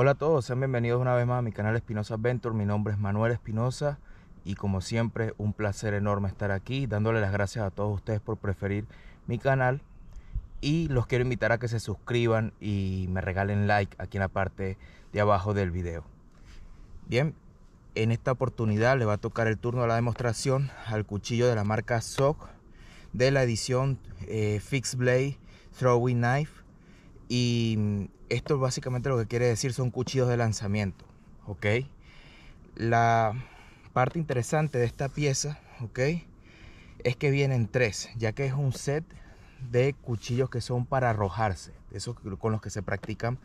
Hola a todos, sean bienvenidos una vez más a mi canal Espinosa Adventure Mi nombre es Manuel Espinosa y como siempre un placer enorme estar aquí dándole las gracias a todos ustedes por preferir mi canal y los quiero invitar a que se suscriban y me regalen like aquí en la parte de abajo del video. Bien, en esta oportunidad le va a tocar el turno a la demostración al cuchillo de la marca SOC de la edición eh, Fixed Blade Throwing Knife y mm, esto básicamente lo que quiere decir son cuchillos de lanzamiento, ¿ok? La parte interesante de esta pieza, ¿ok? Es que vienen tres, ya que es un set de cuchillos que son para arrojarse, esos con los que se practican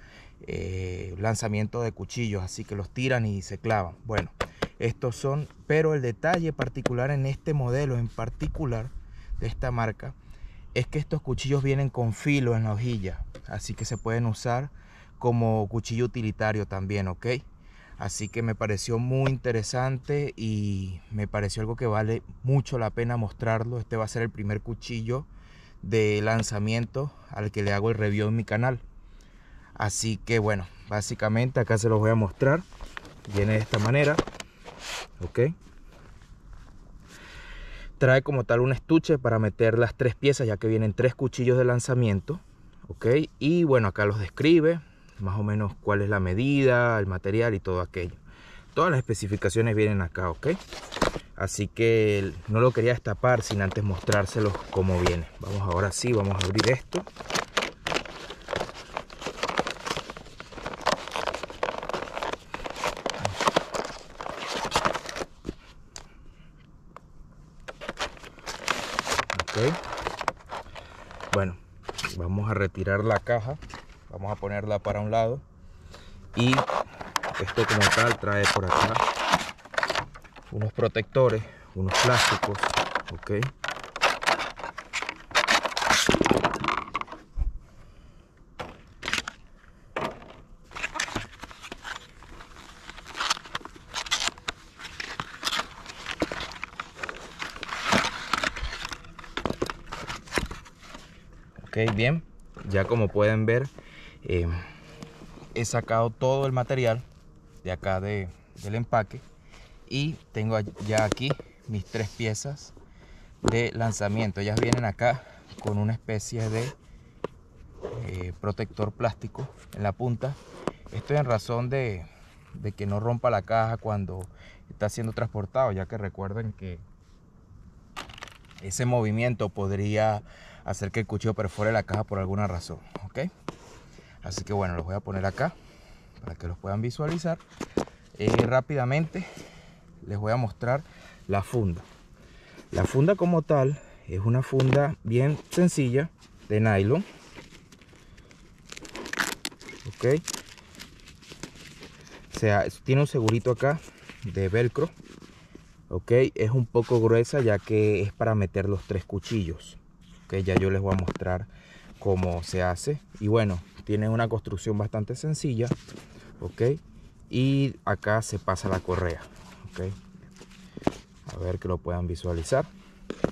eh, lanzamiento de cuchillos, así que los tiran y se clavan. Bueno, estos son, pero el detalle particular en este modelo en particular de esta marca es que estos cuchillos vienen con filo en la hojilla, así que se pueden usar como cuchillo utilitario también, ¿ok? Así que me pareció muy interesante y me pareció algo que vale mucho la pena mostrarlo. Este va a ser el primer cuchillo de lanzamiento al que le hago el review en mi canal. Así que bueno, básicamente acá se los voy a mostrar. Viene de esta manera. ¿Ok? Trae como tal un estuche para meter las tres piezas ya que vienen tres cuchillos de lanzamiento. ¿ok? Y bueno, acá los describe, más o menos cuál es la medida, el material y todo aquello. Todas las especificaciones vienen acá, ¿ok? Así que no lo quería destapar sin antes mostrárselos cómo viene. Vamos ahora sí, vamos a abrir esto. ok Bueno, vamos a retirar la caja vamos a ponerla para un lado y esto como tal trae por acá unos protectores unos plásticos ok ok bien ya como pueden ver em, he sacado todo el material de acá de, del empaque y tengo ya aquí mis tres piezas de lanzamiento ellas vienen acá con una especie de eh, protector plástico en la punta esto en razón de, de que no rompa la caja cuando está siendo transportado ya que recuerden que ese movimiento podría hacer que el cuchillo perfore la caja por alguna razón, ¿ok? Así que bueno, los voy a poner acá para que los puedan visualizar. y eh, rápidamente les voy a mostrar la funda. La funda como tal es una funda bien sencilla de nylon. Ok. O sea, tiene un segurito acá de velcro. Ok, es un poco gruesa ya que es para meter los tres cuchillos que ya yo les voy a mostrar cómo se hace y bueno tiene una construcción bastante sencilla ok y acá se pasa la correa a ver que lo puedan visualizar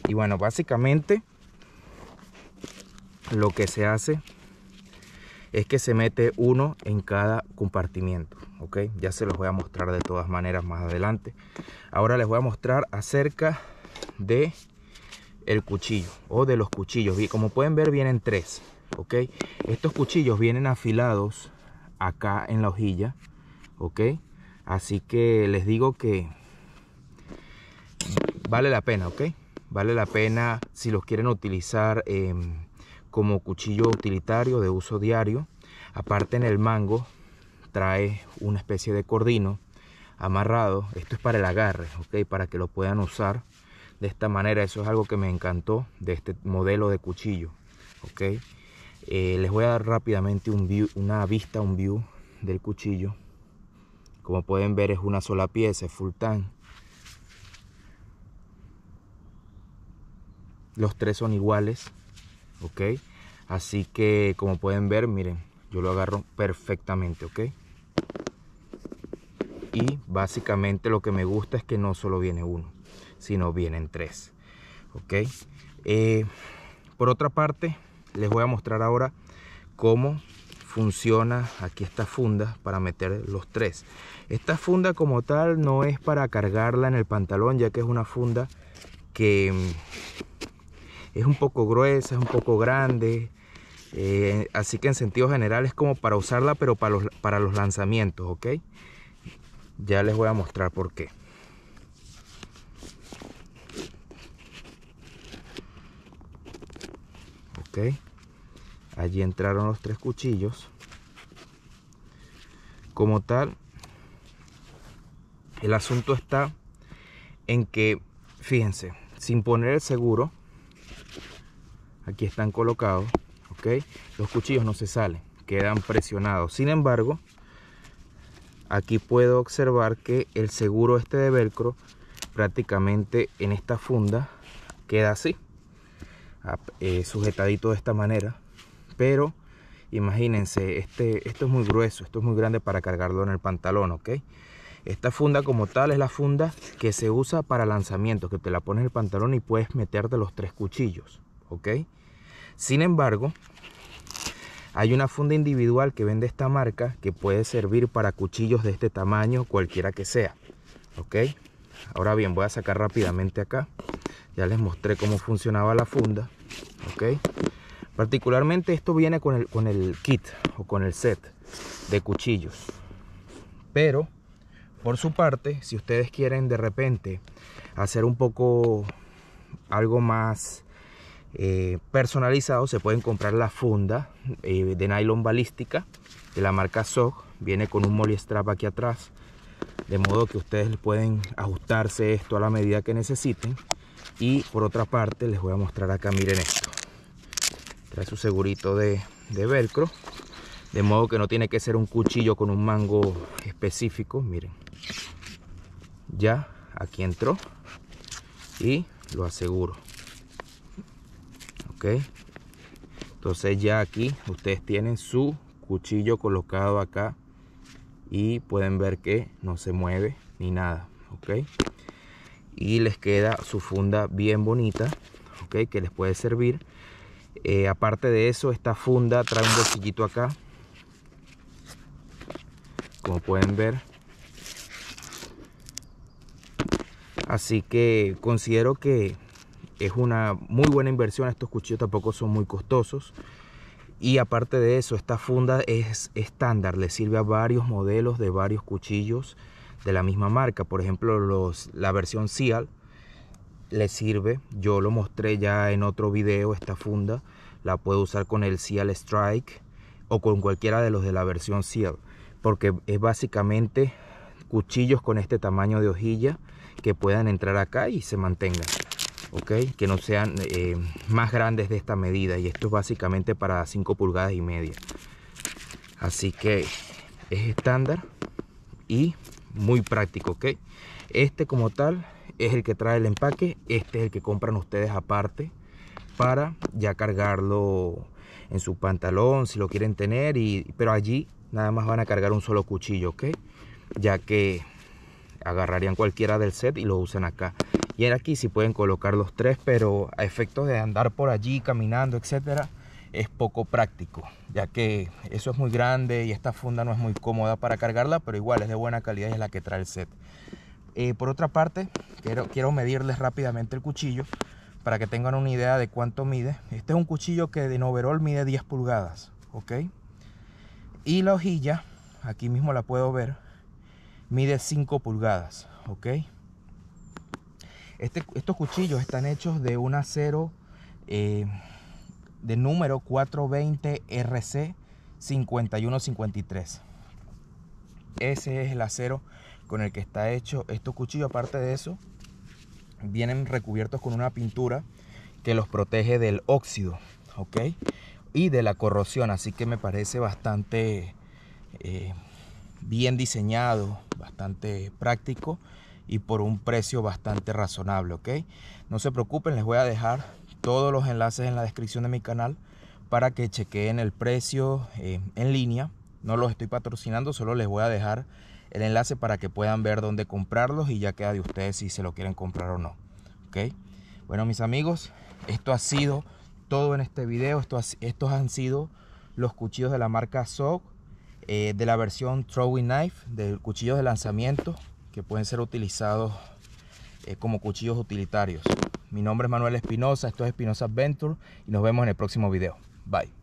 y bueno básicamente lo que se hace es que se mete uno en cada compartimiento ok ya se los voy a mostrar de todas maneras más adelante ahora les voy a mostrar acerca de el cuchillo o de los cuchillos. Y como pueden ver vienen tres, ¿ok? Estos cuchillos vienen afilados acá en la hojilla, ¿ok? Así que les digo que vale la pena, ¿ok? Vale la pena si los quieren utilizar em, como cuchillo utilitario de uso diario. Aparte en el mango trae una especie de cordino amarrado. Esto es para el agarre, ¿ok? Para que lo puedan usar de esta manera. Eso es algo que me encantó de este modelo de cuchillo. Eh, les voy a dar rápidamente un una vista, un view del cuchillo. Como pueden ver es una sola pieza, es full tan. Los tres son iguales, Así que como pueden ver, miren, yo lo agarro perfectamente, ¿ok? Y básicamente lo que me gusta es que no solo viene uno sino vienen tres. ¿Ok? Eh, por otra parte, les voy a mostrar ahora cómo funciona aquí esta funda para meter los tres. Esta funda como tal no es para cargarla en el pantalón, ya que es una funda que mm, es un poco gruesa, es un poco grande. Eh, así que en sentido general es como para usarla, pero para los, para los lanzamientos, ¿ok? Ya les voy a mostrar por qué. allí entraron los tres cuchillos como tal el asunto está en que fíjense sin poner el seguro aquí están colocados ok los cuchillos no se salen quedan presionados sin embargo aquí puedo observar que el seguro este de velcro prácticamente en esta funda queda así eh, sujetadito de esta manera. Pero imagínense, este, esto es muy grueso, esto es muy grande para cargarlo en el pantalón, ¿ok? Esta funda como tal es la funda que se usa para lanzamientos, que te la pones en el pantalón y puedes meterte los tres cuchillos, ¿ok? Sin embargo, hay una funda individual que vende esta marca que puede servir para cuchillos de este tamaño, cualquiera que sea, ¿ok? Ahora bien, voy a sacar rápidamente acá ya les mostré cómo funcionaba la funda particularmente esto viene con el, con el kit o con el set de cuchillos pero por su parte si ustedes quieren de repente hacer un poco algo más eh, personalizado se pueden comprar la funda eh, de nylon balística de la marca SOG viene con un strap aquí atrás de modo que ustedes pueden ajustarse esto a la medida que necesiten y por otra parte les voy a mostrar acá miren esto trae su segurito de, de velcro de modo que no tiene que ser un cuchillo con un mango específico miren ya aquí entró y lo aseguro ok entonces ya aquí ustedes tienen su cuchillo colocado acá y pueden ver que no se mueve ni nada ok y les queda su funda bien bonita okay, que les puede servir eh, aparte de eso esta funda trae un bolsillito acá como pueden ver así que considero que es una muy buena inversión estos cuchillos tampoco son muy costosos y aparte de eso esta funda es estándar le sirve a varios modelos de varios cuchillos de la misma marca. Por ejemplo, los, la versión SEAL. le sirve. Yo lo mostré ya en otro video, esta funda. La puedo usar con el SEAL Strike o con cualquiera de los de la versión SEAL. Porque es básicamente cuchillos con este tamaño de hojilla que puedan entrar acá y se mantengan. ¿ok? Que no sean eh, más grandes de esta medida. Y esto es básicamente para 5 pulgadas y media. Así que es estándar y muy práctico, ¿ok? Este como tal es el que trae el empaque, este es el que compran ustedes aparte para ya cargarlo en su pantalón si lo quieren tener, y, pero allí nada más van a cargar un solo cuchillo, ¿ok? Ya que agarrarían cualquiera del set y lo usan acá. Y aquí si pueden colocar los tres, pero a efectos de andar por allí caminando, etcétera, es poco práctico, ya que eso es muy grande y esta funda no es muy cómoda para cargarla, pero igual es de buena calidad y es la que trae el set. Eh, por otra parte, quiero, quiero medirles rápidamente el cuchillo para que tengan una idea de cuánto mide. Este es un cuchillo que de overall mide 10 pulgadas, ¿ok? Y la hojilla, aquí mismo la puedo ver, mide 5 pulgadas, ¿ok? Este, estos cuchillos están hechos de un acero eh, de número 420RC 5153. Ese es el acero con el que está hecho estos cuchillos. Aparte de eso, vienen recubiertos con una pintura que los protege del óxido, ¿ok? Y de la corrosión, así que me parece bastante eh, bien diseñado, bastante práctico y por un precio bastante razonable, ¿ok? No se preocupen, les voy a dejar todos los enlaces en la descripción de mi canal para que chequeen el precio eh, en línea. No los estoy patrocinando, solo les voy a dejar el enlace para que puedan ver dónde comprarlos y ya queda de ustedes si se lo quieren comprar o no. ¿Ok? Bueno, mis amigos, esto ha sido todo en este video. estos han sido los cuchillos de la marca SOG, eh, de la versión Throwing Knife, de cuchillos de lanzamiento, que pueden ser utilizados eh, como cuchillos utilitarios. Mi nombre es Manuel Espinosa, esto es Espinosa Adventure y nos vemos en el próximo video. Bye.